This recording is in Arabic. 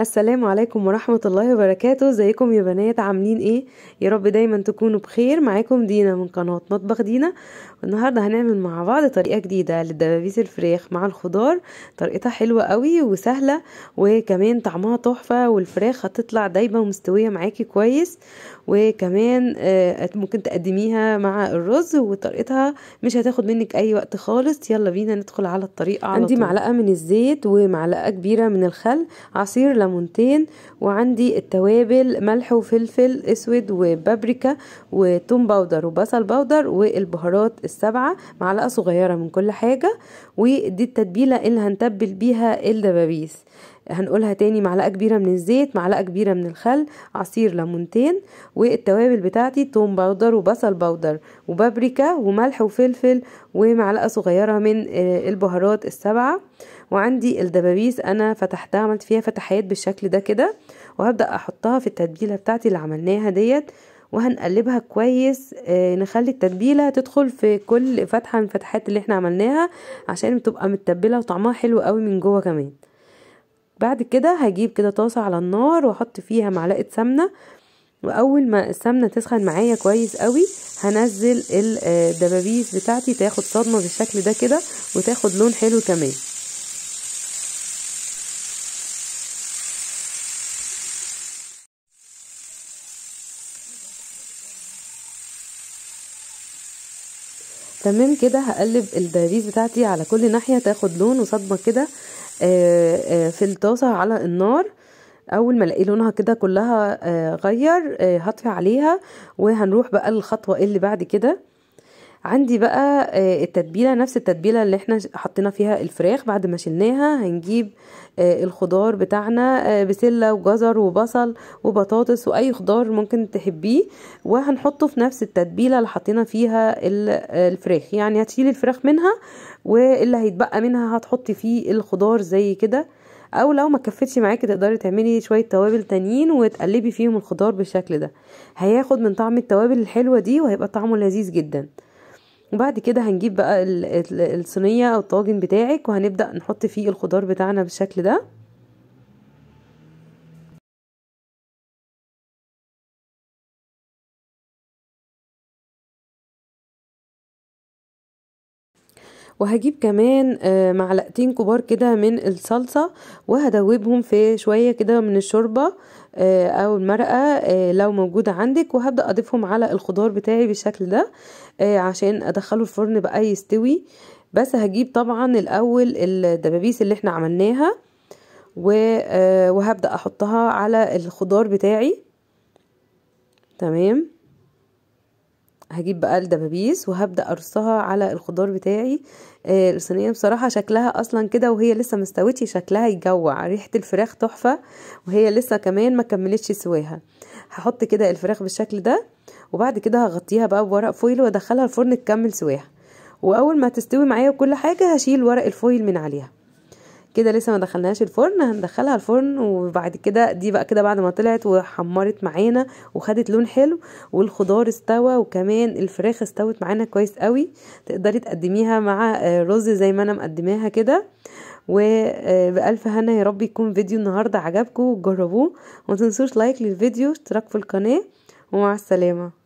السلام عليكم ورحمة الله وبركاته ازيكم يا بنات عاملين ايه يا رب دايما تكونوا بخير معاكم دينا من قناة مطبخ دينا والنهاردة هنعمل مع بعض طريقة جديدة للدبابيس الفراخ مع الخضار طريقتها حلوة قوي وسهلة وكمان طعمها تحفة والفراخ هتطلع دايبة ومستوية معاكي كويس وكمان آه، ممكن تقدميها مع الرز وطريقتها مش هتاخد منك اي وقت خالص يلا بينا ندخل على الطريقه على عندي طول. معلقه من الزيت ومعلقه كبيره من الخل عصير ليمونتين وعندي التوابل ملح وفلفل اسود وبابريكا وتوم باودر وبصل باودر والبهارات السبعه معلقه صغيره من كل حاجه ودي التتبيله اللي هنتبل بيها الدبابيس هنقولها تاني معلقه كبيره من الزيت معلقه كبيره من الخل عصير ليمونتين والتوابل بتاعتي توم باودر وبصل باودر وبابريكا وملح وفلفل ومعلقه صغيره من آه، البهارات السبعه وعندي الدبابيس انا فتحتها عملت فيها فتحات بالشكل ده كده وهبدا احطها في التتبيله بتاعتي اللي عملناها ديت وهنقلبها كويس آه، نخلي التتبيله تدخل في كل فتحه من الفتحات اللي احنا عملناها عشان بتبقى متبله وطعمها حلو قوي من جوه كمان بعد كده هجيب كده طاسة على النار واحط فيها معلقة سمنة واول ما السمنة تسخن معايا كويس قوي هنزل آه، الدبابيس بتاعتي تاخد صدمة بالشكل ده كده وتاخد لون حلو كمان تمام كده هقلب الدبابيس بتاعتي على كل ناحية تاخد لون وصدمة كده آه، آه، في الطاسة على النار اول ما الاقي لونها كده كلها آه، غير هطفي عليها وهنروح بقى الخطوة اللي بعد كده عندي بقى آه، التتبيله نفس التتبيله اللي احنا حطينا فيها الفراخ بعد ما شلناها هنجيب آه، الخضار بتاعنا آه، بسله وجزر وبصل وبطاطس واي خضار ممكن تحبيه وهنحطه في نفس التتبيله اللي حطينا فيها الفراخ يعني هتشيلي الفراخ منها واللي هيتبقى منها هتحطي فيه الخضار زي كده او لو ما كفتش معاكي تقدري تعملي شويه توابل تانيين وتقلبي فيهم الخضار بالشكل ده هياخد من طعم التوابل الحلوه دي وهيبقى طعمه لذيذ جدا وبعد كده هنجيب بقى الصينيه او الطاجن بتاعك وهنبدا نحط فيه الخضار بتاعنا بالشكل ده وهجيب كمان آه، معلقتين كبار كده من الصلصة وهدوبهم في شوية كده من الشوربة آه، او المرقة آه، لو موجودة عندك وهبدأ اضيفهم على الخضار بتاعي بالشكل ده عشان ادخله الفرن بقى يستوي بس هجيب طبعا الاول الدبابيس اللي احنا عملناها وهبدأ احطها على الخضار بتاعي تمام هجيب بقى الدبابيس وهبدا ارصها على الخضار بتاعي آه الصينيه بصراحه شكلها اصلا كده وهي لسه مستويتش شكلها يجوع ريحه الفراخ تحفه وهي لسه كمان ما كملتش سواها هحط كده الفراخ بالشكل ده وبعد كده هغطيها بقى بورق فويل وادخلها الفرن تكمل سواها واول ما تستوي معايا كل حاجه هشيل ورق الفويل من عليها كده لسه ما دخلناش الفرن هندخلها الفرن وبعد كده دي بقى كده بعد ما طلعت وحمرت معانا وخدت لون حلو والخضار استوى وكمان الفراخ استوت معانا كويس قوي تقدري تقدميها مع آه، رز زي ما انا مقدماها كده وبألف آه، هنا يا رب يكون فيديو النهارده عجبكم وجربوه تنسوش لايك للفيديو اشتراك في القناه ومع السلامه